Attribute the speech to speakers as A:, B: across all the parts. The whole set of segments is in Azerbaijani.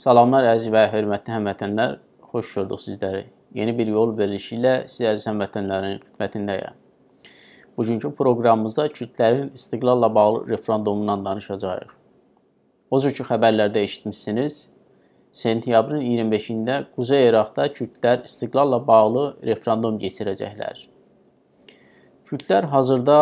A: Salamlar əziz və hörmətli həmvətənlər, xoş gördük sizləri. Yeni bir yol verilişi ilə siz əziz həmvətənlərin xidmətindəyəm. Bugünkü proqramımızda kürdlərin istiqlalla bağlı referendumundan danışacağıq. O cür ki, xəbərlərdə eşitmişsiniz, sentyabrın 25-də Quzey İraqda kürdlər istiqlalla bağlı referendum keçirəcəklər. Kürdlər hazırda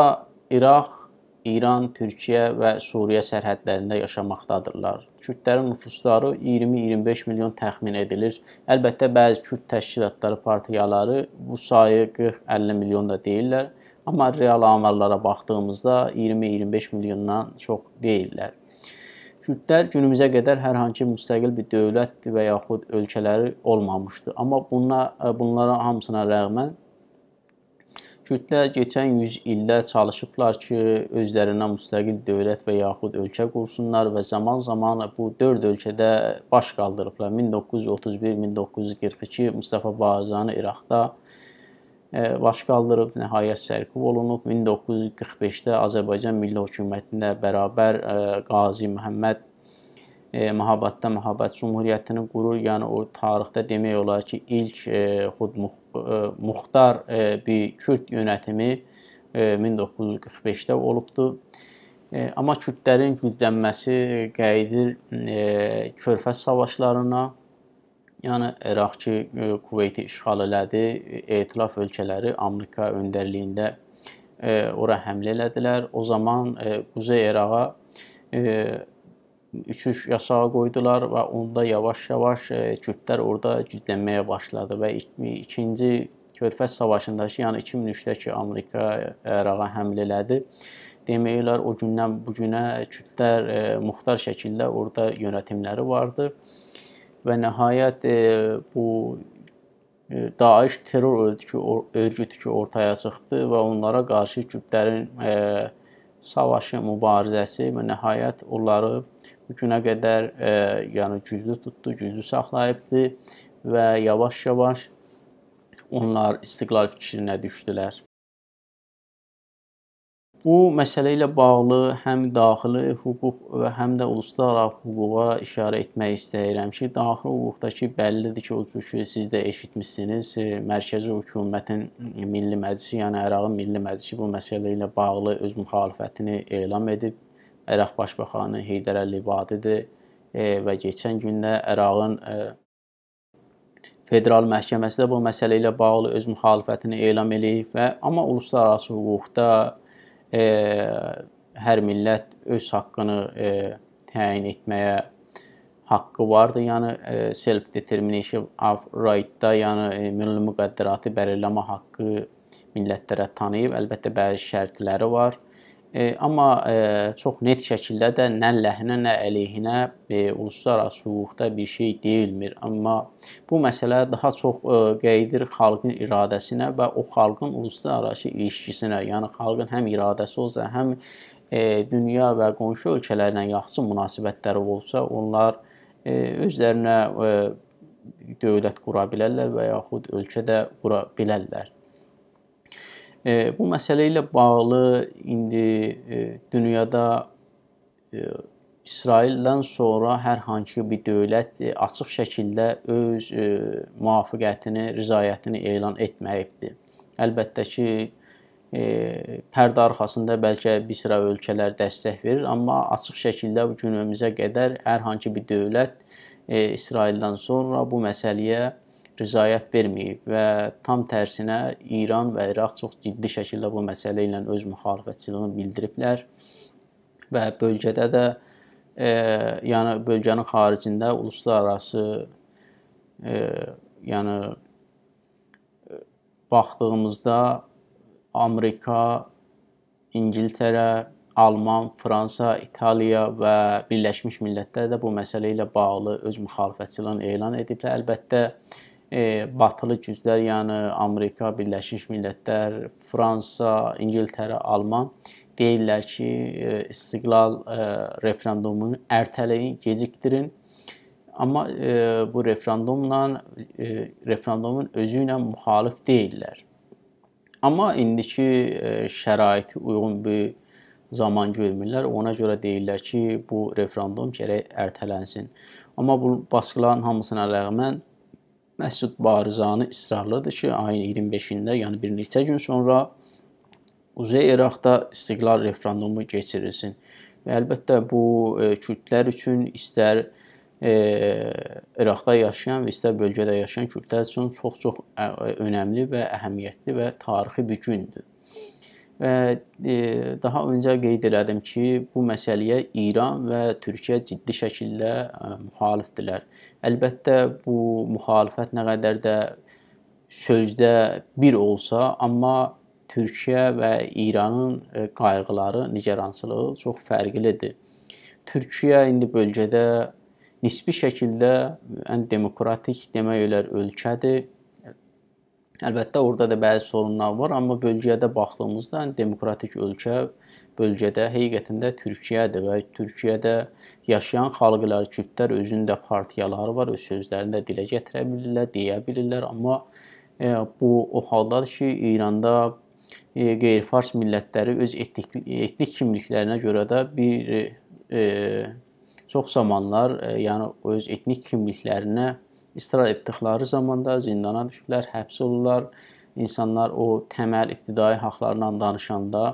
A: İraq İran, Türkiyə və Suriyə sərhədlərində yaşamaqdadırlar. Kürdlərin nüfusları 20-25 milyon təxmin edilir. Əlbəttə bəzi Kürd təşkilatları, partiyaları bu sayı 40-50 milyon da deyirlər, amma real amallara baxdığımızda 20-25 milyondan çox deyillər. Kürdlər günümüzə qədər hər hansı müstəqil bir dövlət və yaxud ölkələri olmamışdı. Amma buna bunlara hamısına rəğmən Kürdlər keçən 100 ildə çalışıblar ki, özlərinə müstəqil dövlət və yaxud ölkə qursunlar və zaman-zaman bu 4 ölkədə baş qaldırıblar. 1931-1942 Mustafa Barzani İraqda e, baş qaldırıb, nəhayət sərkub olunub. 1945-də Azərbaycan Milli Hökumətində bərabər e, Qazi Məhəmməd e, Mahabadda Mahabad Cumhuriyyətinin qurur, yəni o tarixdə demək olar ki, ilk e, xud mux, e, muxtar e, bir Kürd yönətimi e, 1945-də olubdu. E, amma Kürdlərin güclənməsi qəyidir e, Körfəz savaşlarına. Yəni Əraqçı e, Kuveyt'i işğal elədi, etilaf ölkələri Amerika öndərliyində e, ora həmlə elədilər. O zaman e, Quzey Əraqa e, uçuş yasağı qoydular və onda yavaş-yavaş kürdlər e, orada güclənməyə başladı və ikinci Körfəz savaşındakı, yəni 2003-dəki Amerika İraqa həmlə elədi. Deməklər o gündən bu günə kürdlər e, muxtar şəkildə orada yönetimləri vardı. Və nəhayət e, bu Daesh terror örgütü ki, örgütü ki ortaya çıxdı və onlara qarşı kürdlərin savaşı, mübarizəsi və nəhayət onları bu günə qədər e, yəni güclü tutdu, güclü saxlayıbdı və yavaş-yavaş onlar istiqlal fikrinə düşdülər. Bu məsələ ilə bağlı həm daxili hüquq və həm də uluslararası hüquqa işarə etmək istəyirəm ki, daxili hüquqdakı bəllidir ki, o cür ki, siz də eşitmisiniz, e, mərkəzi hökumətin Milli Məclisi, yəni Ərağın Milli Məclisi bu məsələ ilə bağlı öz müxalifətini elan edib. Əraq Başbaxanı Heydər Əliyev e, və keçən gündə Ərağın e, Federal Məhkəməsi də bu məsələ ilə bağlı öz müxalifətini elan eləyib və amma uluslararası hüquqda e, hər millət öz haqqını e, təyin etməyə haqqı vardı. Yəni e, self determination of right-da, yəni e, milli müqəddəratı bəlirləmə haqqı millətlərə tanıyıb. Əlbəttə bəzi şərtləri var. E, amma e, çox net şəkildə də nə ləhinə, nə əleyhinə e, uluslararası hüquqda bir şey deyilmir. Amma bu məsələ daha çox e, qeydir xalqın iradəsinə və o xalqın uluslararası ilişkisinə. Yəni xalqın həm iradəsi olsa, həm e, dünya və qonşu ölkələrlə yaxşı münasibətləri olsa, onlar e, özlərinə e, dövlət qura bilərlər və yaxud ölkədə qura bilərlər. Bu məsələ ilə bağlı indi dünyada İsraildən sonra hər hansı bir dövlət açıq şəkildə öz müvafiqətini, rizayətini elan etməyibdi. Əlbəttə ki, e, pərdə arxasında bəlkə bir sıra ölkələr dəstək verir, amma açıq şəkildə bu günümüzə qədər hər hansı bir dövlət e, İsraildən sonra bu məsələyə e, rizayət verməyib və tam tərsinə İran və İraq çox ciddi şəkildə bu məsələ ilə öz müxalifətçiliyini bildiriblər və bölgədə də e, yəni bölgənin xaricində uluslararası e, yəni e, baxdığımızda Amerika, İngiltərə, Alman, Fransa, İtaliya və Birləşmiş Millətlər də bu məsələ ilə bağlı öz müxalifətçilərini elan ediblər. Əlbəttə, E, batılı güclər, yəni Amerika, Birləşmiş Millətlər, Fransa, İngiltərə, Alman deyirlər ki, e, istiqlal e, referendumunu ertələyin, gecikdirin. Amma e, bu referendumla e, referendumun özü ilə müxalif deyillər. Amma indiki e, şəraiti uyğun bir zaman görmürlər. Ona görə deyirlər ki, bu referendum gərək ertələnsin. Amma bu baskıların hamısına rəğmən Məsud Barzani israrlıdır ki, ayın 25-də, yəni bir neçə gün sonra Uzey İraqda istiqlal referendumu keçirilsin. Və əlbəttə bu e, kürdlər üçün istər e, İraqda yaşayan və istər bölgədə yaşayan kürdlər üçün çox-çox önəmli və əhəmiyyətli və tarixi bir gündür. Və e, daha öncə qeyd elədim ki, bu məsələyə İran və Türkiyə ciddi şəkildə e, müxalifdirlər. Əlbəttə bu müxalifət nə qədər də sözdə bir olsa, amma Türkiyə və İranın e, qayğıları, nigarançılığı çox fərqlidir. Türkiyə indi bölgədə nisbi şəkildə ən demokratik demək olar ölkədir Əlbəttə orada da bəzi sorunlar var, amma bölgəyə də baxdığımızda yəni, demokratik ölkə bölgədə həqiqətində Türkiyədir və Türkiyədə yaşayan xalqlar, kürdlər özündə partiyaları var, öz sözlərini də dilə gətirə bilirlər, deyə bilirlər, amma e, bu o haldadır ki, İranda e, qeyri-fars millətləri öz etnik, etnik kimliklərinə görə də bir e, çox zamanlar e, yəni öz etnik kimliklərinə israr etdikləri zamanda zindana düşüblər, həbs olurlar. İnsanlar o təməl ibtidai haqlarla danışanda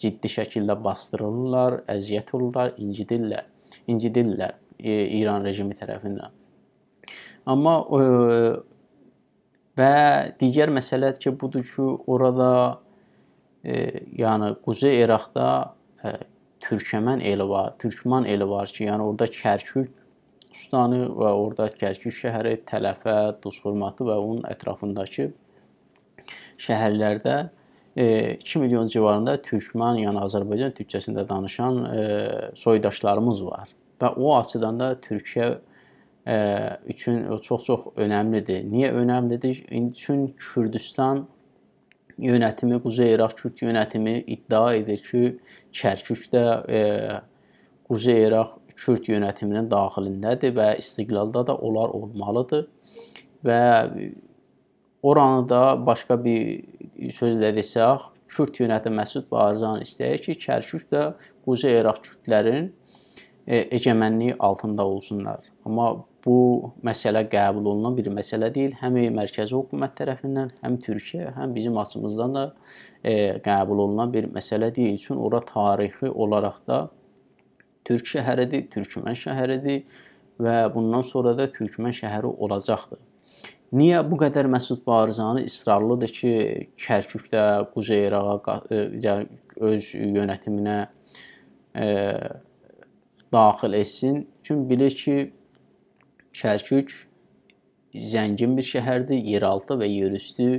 A: ciddi şəkildə bastırılırlar, əziyyət olurlar, incidirlər, incidirlər e, İran rejimi tərəfindən. Amma e, və digər məsələdir ki, budur ki, orada e, yəni Quzey İraqda e, Türkmən eli var, Türkman eli var ki, yəni orada Kərkük Ustanı və orada Kərkiş şəhəri, Tələfə, Duzxurmatı və onun ətrafındakı şəhərlərdə 2 e, milyon civarında türkmən, yəni Azərbaycan türkcəsində danışan e, soydaşlarımız var və o açıdan da Türkiyə e, üçün çox-çox önəmlidir. Niyə önəmlidir? Çünki Kürdistan yönətimi, Quzey İraq Kürd yönətimi iddia edir ki, Kərkükdə Quzey İraq Kürd yönətiminin daxilindədir və istiqlalda da onlar olmalıdır. Və oranı da başqa bir sözlə desək, Kürd yönətimi Məsud Barzan istəyir ki, Kərkük də Quzey İraq kürdlərin e, egemenliyi altında olsunlar. Amma bu məsələ qəbul olunan bir məsələ deyil. Həm mərkəzi hökumət tərəfindən, həm Türkiyə, həm bizim açımızdan da e, qəbul olunan bir məsələ deyil. Çünki ora tarixi olaraq da Türk şəhəridir, Türkmən şəhəridir və bundan sonra da Türkmən şəhəri olacaqdır. Niyə bu qədər Məsud Barzani israrlıdır ki, Kərkükdə, Quzey İraqa e, yəni öz yönətiminə e, daxil etsin? Çünki bilir ki, Kərkük zəngin bir şəhərdir, yeraltı və yerüstü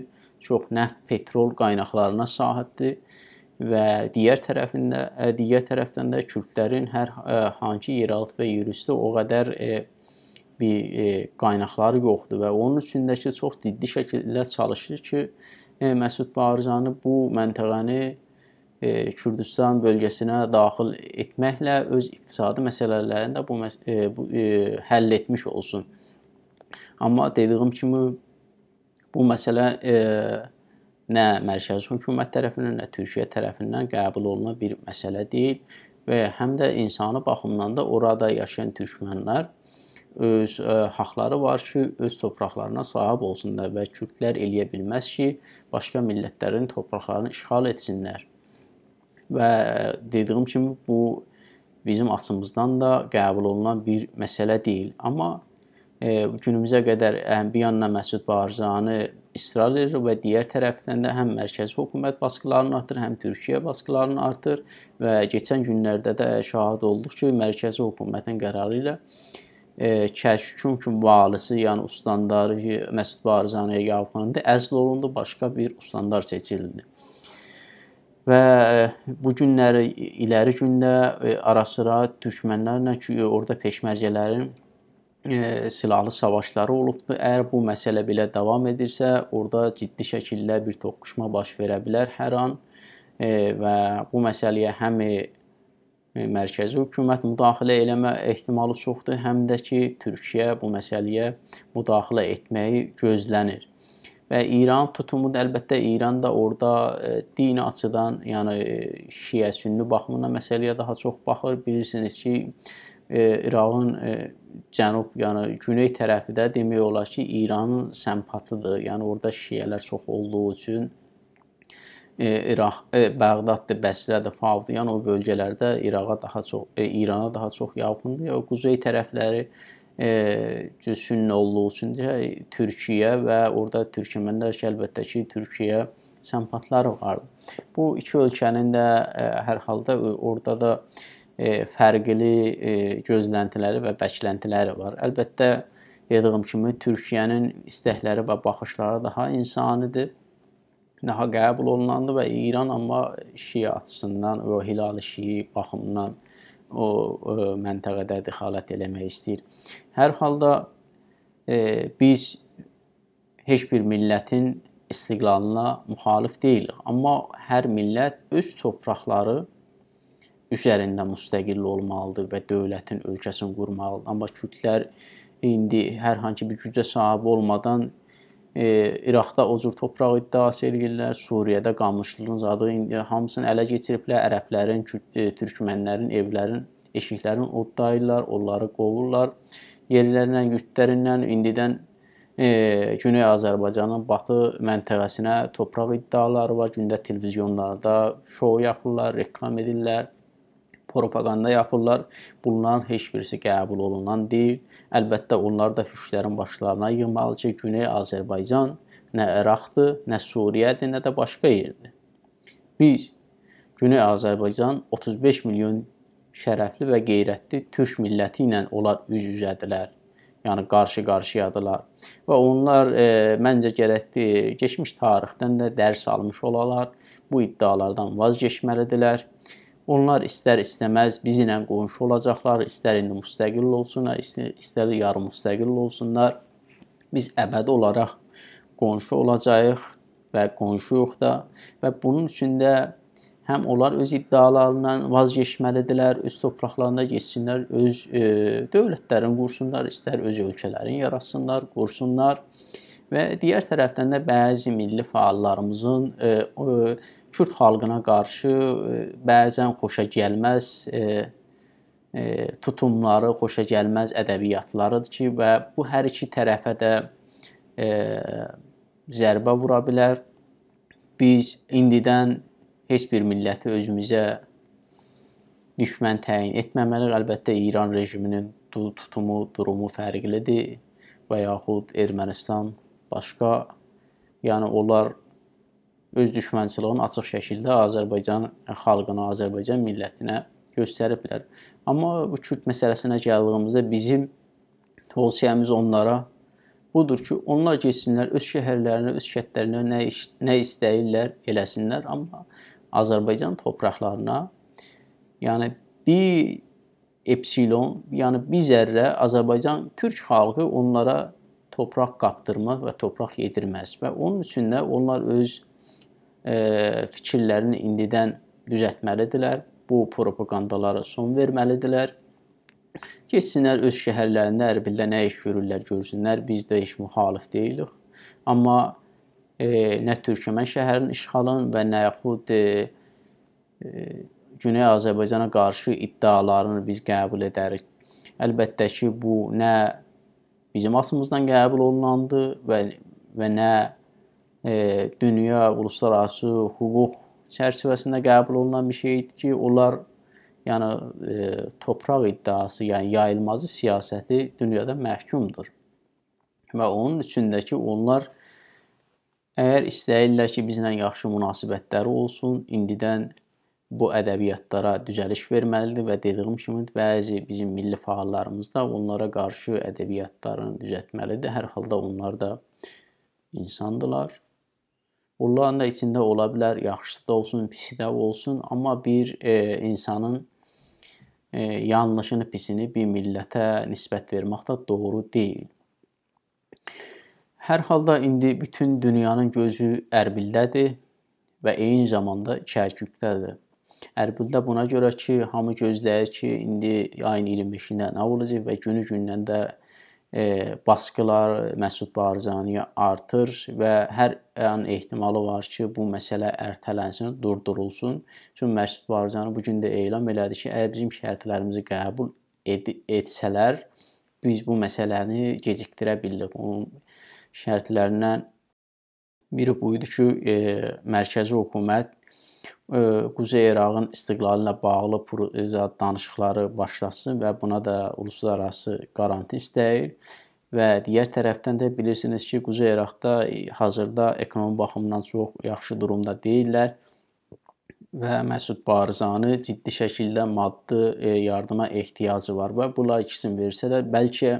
A: çox nəft petrol qaynaqlarına sahibdir və digər tərəfində digər tərəfdən də kürdlərin hər hansı yeraltı və yerüstü o qədər bir qaynaqları yoxdur və onun üstündəki çox ciddi şəkildə çalışır ki, Məsud Barzani bu məntəqəni Kürdistan bölgəsinə daxil etməklə öz iqtisadi məsələlərini də bu, məs bu həll etmiş olsun. Amma dediyim kimi bu məsələ nə mərkəzi hökumət tərəfindən, nə Türkiyə tərəfindən qəbul olunan bir məsələ deyil və həm də insani baxımdan da orada yaşayan türkmənlər öz ə, e, haqları var ki, öz torpaqlarına sahib olsunlar və kürdlər eləyə bilməz ki, başqa millətlərin torpaqlarını işğal etsinlər. Və e, dediyim kimi bu bizim açımızdan da qəbul olunan bir məsələ deyil. Amma e, günümüzə qədər Ənbiyanla Məsud Barzani israr edir və digər tərəfdən də həm mərkəzi hökumət baskılarının artır, həm Türkiyə baskılarının artır və keçən günlərdə də şahid olduq ki, mərkəzi hökumətin qərarı ilə e, Kərkükün valisi, yəni ustandar Məsud Barzaniyə yaxınında əzl olundu, başqa bir ustandar seçildi. Və e, bu günləri iləri gündə e, ara-sıra türkmənlərlə ki, orada peşmərcələrin e, silahlı savaşları olubdur. Əgər bu məsələ belə davam edirsə, orada ciddi şəkildə bir toqquşma baş verə bilər hər an e, və bu məsələyə həm mərkəzi hökumət müdaxilə eləmə ehtimalı çoxdur, həm də ki Türkiyə bu məsələyə müdaxilə etməyi gözlənir. Və İran tutumu da əlbəttə İran da orada dini açıdan, yəni şiə-sünni baxımından məsələyə daha çox baxır. Bilirsiniz ki, E, İraqın e, cənub, yəni güney tərəfi də demək olar ki, İranın səmpatıdır. Yəni orada şiələr çox olduğu üçün e, İraq, Bağdaddır, Bəsrədir, Favdır. Yəni o bölgələrdə İraqa daha çox İrana daha çox yaxındır. O quzey tərəfləri e, sünnə olduğu üçün də Türkiyə və orada türkmənlər ki, əlbəttə ki, Türkiyə səmpatları vardı. Bu iki ölkənin də e, hər halda orada da e, E, fərqli e, gözləntiləri və bəkləntiləri var. Əlbəttə, dediyim kimi, Türkiyənin istəkləri və baxışları daha insanidir, daha qəbul olunandı və İran amma Şii açısından və Hilal-i Şii baxımından o məntəqədə dəxalət eləmək istəyir. Hər halda e, biz heç bir millətin istiqlalına müxalif deyilik, amma hər millət öz torpaqları üzərində müstəqil olmalıdır və dövlətin ölkəsini qurmalıdır. Amma kürdlər indi hər hansı bir gücə sahib olmadan e, İraqda o cür torpaq iddiası eləyirlər, Suriyədə qamışlılığın adı indi hamısını ələ keçiriblər, ərəblərin, e, türkmənlərin, evlərin, eşiklərin oddayırlar, onları qovurlar. Yerlərindən, yurtlərindən indidən e, Güney Azərbaycanın batı məntəqəsinə torpaq iddiaları var. Gündə televizyonlarda şou yapırlar, reklam edirlər propaganda yapırlar. Bunların heç birisi qəbul olunan deyil. Əlbəttə onlar da hüşlərin başlarına yığmalı ki, Güney Azərbaycan nə Əraqdır, nə Suriyədir, nə də başqa yerdir. Biz Güney Azərbaycan 35 milyon şərəfli və qeyrətli türk milləti ilə onlar üz-üzədilər. Yəni qarşı-qarşıyadılar. Və onlar e, məncə gərəkdi keçmiş tarixdən də dərs almış olalar. Bu iddialardan vazgeçməlidirlər. Onlar istər-istəməz bizlə qonşu olacaqlar, istər indi müstəqil olsunlar, istər yarım müstəqil olsunlar. Biz əbədi olaraq qonşu olacağıq və qonşuyuq da və bunun üçün də həm onlar öz iddialarından vazgeçməlidirlər, öz torpaqlarında keçsinlər, öz e, dövlətlərini qursunlar, istər öz ölkələrini yaratsınlar, qursunlar. E, və digər tərəfdən də bəzi milli fəallarımızın e, Kürd xalqına qarşı e, bəzən xoşa gəlməz e, tutumları, xoşa gəlməz ədəbiyyatlarıdır ki, və bu hər iki tərəfə də zərbə vura bilər. Biz indidən heç bir milləti özümüzə düşmən təyin etməməliyik. Əlbəttə İran rejiminin tutumu, durumu fərqlidir və yaxud Ermənistan Başqa, yəni onlar öz düşmənçiliyini açıq şəkildə Azərbaycan xalqına, Azərbaycan millətinə göstəriblər. Amma bu Kürd məsələsinə gəldiyimizdə bizim tövsiyəmiz onlara budur ki, onlar getsinlər öz şəhərlərinə, öz kəndlərinə nə iş, nə istəyirlər eləsinlər, amma Azərbaycan torpaqlarına yəni bir epsilon, yəni bir zərrə Azərbaycan türk xalqı onlara torpaq qapdırmaq və torpaq yedirməz və onun üçün də onlar öz e, fikirlərini indidən düzəltməlidirlər. Bu propagandalara son verməlidirlər. Getsinlər öz şəhərlərində Ərbildə nə iş görürlər görsünlər. Biz də iş müxalif deyilik. Amma e, nə Türkmən şəhərinin işğalının və nə yaxud e, e, Güney Azərbaycana qarşı iddialarını biz qəbul edərik. Əlbəttə ki, bu nə bizim asımızdan qəbul olunandı və, və nə e, dünya uluslararası hüquq çərçivəsində qəbul olunan bir şey idi ki, onlar yəni e, torpaq iddiası, yəni yayılmazı siyasəti dünyada məhkumdur. Və onun içindəki onlar əgər istəyirlər ki, bizlə yaxşı münasibətləri olsun, indidən bu ədəbiyyatlara düzəliş verməlidir və dediyim kimi bəzi bizim milli fəallarımız da onlara qarşı ədəbiyyatlarını düzəltməlidir. Hər halda onlar da insandılar. Onların da içində ola bilər yaxşısı da olsun, pisi də olsun, amma bir e, insanın e, yanlışını, pisini bir millətə nisbət vermək də doğru deyil. Hər halda indi bütün dünyanın gözü Ərbildədir və eyni zamanda Kərkükdədir. Ərbildə buna görə ki, hamı gözləyir ki, indi ayın 25-də nə olacaq və günü-gündən də e, baskılar Məsud Barzaniyə artır və hər an ehtimalı var ki, bu məsələ ərtələnsin, durdurulsun. Çünki Məsud Barzani bu gün də elan elədi ki, əgər bizim şərtlərimizi qəbul ed etsələr, biz bu məsələni gecikdirə bildik. Onun şərtlərindən biri bu idi ki, e, mərkəzi hökumət Quzey İraqın istiqlalı ilə bağlı e, danışıqları başlasın və buna da uluslararası qaranti istəyir. Və digər tərəfdən də bilirsiniz ki, Quzey İraqda e, hazırda ekonomi baxımından çox yaxşı durumda deyillər və Məsud Barzani ciddi şəkildə maddi e, yardıma ehtiyacı var və bunlar ikisini versələr bəlkə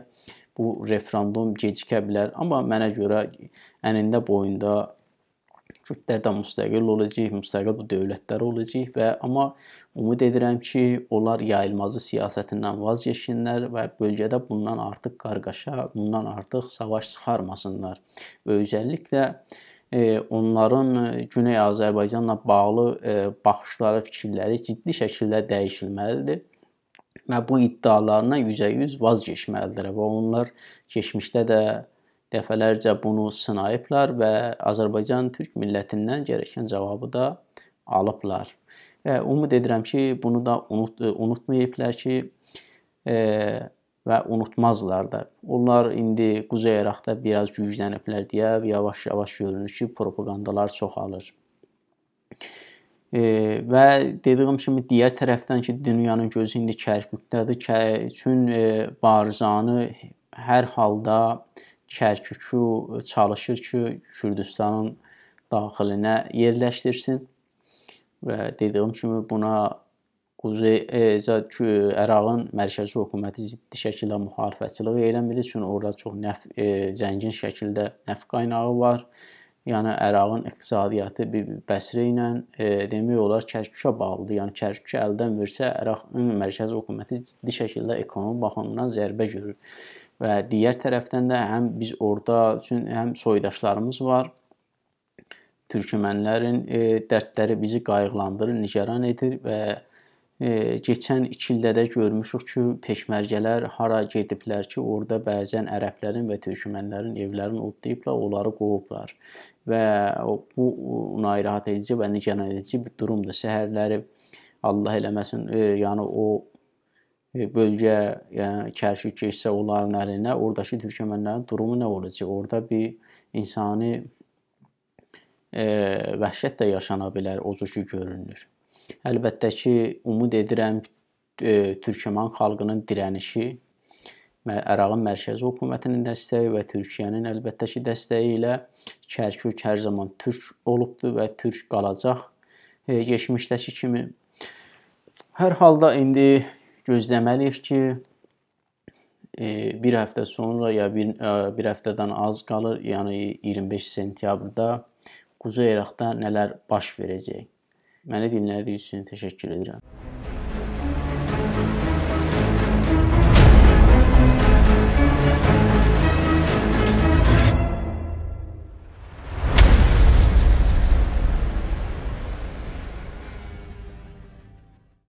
A: bu referendum gecikə bilər, amma mənə görə ənində boyunda Kürdlər də müstəqil olacaq, müstəqil bu dövlətlər olacaq və amma ümid edirəm ki, onlar yayılmazı siyasətindən vazgeçsinlər və bölgədə bundan artıq qarqaşa, bundan artıq savaş çıxarmasınlar. Və özəlliklə e, onların Güney Azərbaycanla bağlı e, baxışları, fikirləri ciddi şəkildə dəyişilməlidir və bu iddialarına 100% vazgeçməlidirlər və onlar keçmişdə də dəfələrcə bunu sınayıblar və Azərbaycan türk millətindən gərəkən cavabı da alıblar. Və ümid edirəm ki, bunu da unut unutmayıblar ki, e, və unutmazlar da. Onlar indi Quzey İraqda biraz gücləniblər deyə yavaş-yavaş görünür ki, propagandalar çoxalır. E, və dediyim kimi digər tərəfdən ki, dünyanın gözü indi Kərkükdədir. Kə, üçün e, Barzani hər halda e, Kərkükü çalışır ki, Kürdistanın daxilinə yerləşdirsin və dediyim kimi buna Quzey e, Ərağın mərkəzi hökuməti ciddi şəkildə müxalifətçilik eləmir, çünki orada çox nəf e, zəngin şəkildə neft qaynağı var. Yəni Ərağın iqtisadiyyatı Bəsri ilə e, demək olar Kərkükə bağlıdır. Yəni Kərkükü əldən versə, Əraq ümumi mərkəzi hökuməti ciddi şəkildə ekonomi baxımından zərbə görür və digər tərəfdən də həm biz orada üçün həm soydaşlarımız var. Türkmənlərin e, dərdləri bizi qayğılandırır, nigeran edir və e, keçən 2 ildə də görmüşük ki, peşmərgələr hara gediblər ki, orada bəzən ərəblərin və türkmənlərin evlərini odlayıblar, onları qovublar. Və bu narahat edici və nigeran edici bir durumdur. Səhərləri Allah eləməsin, e, yəni o E, bölgə, yəni kərkük keçsə onların əlinə, oradakı türkmənlərin durumu nə olacaq? Orada bir insani e, vəhşət də yaşana bilər, o cür ki görünür. Əlbəttə ki, ümid edirəm e, türkmən xalqının dirənişi Ərağın mərkəzi hökumətinin dəstəyi və Türkiyənin əlbəttə ki dəstəyi ilə Kərkük hər zaman türk olubdu və türk qalacaq e, keçmişdəki kimi. Hər halda indi gözləməliyik ki, e, bir həftə sonra ya bir e, bir həftədən az qalır, yəni 25 sentyabrda Quzey İraqda nələr baş verəcək. Məni dinlədiyi üçün təşəkkür edirəm.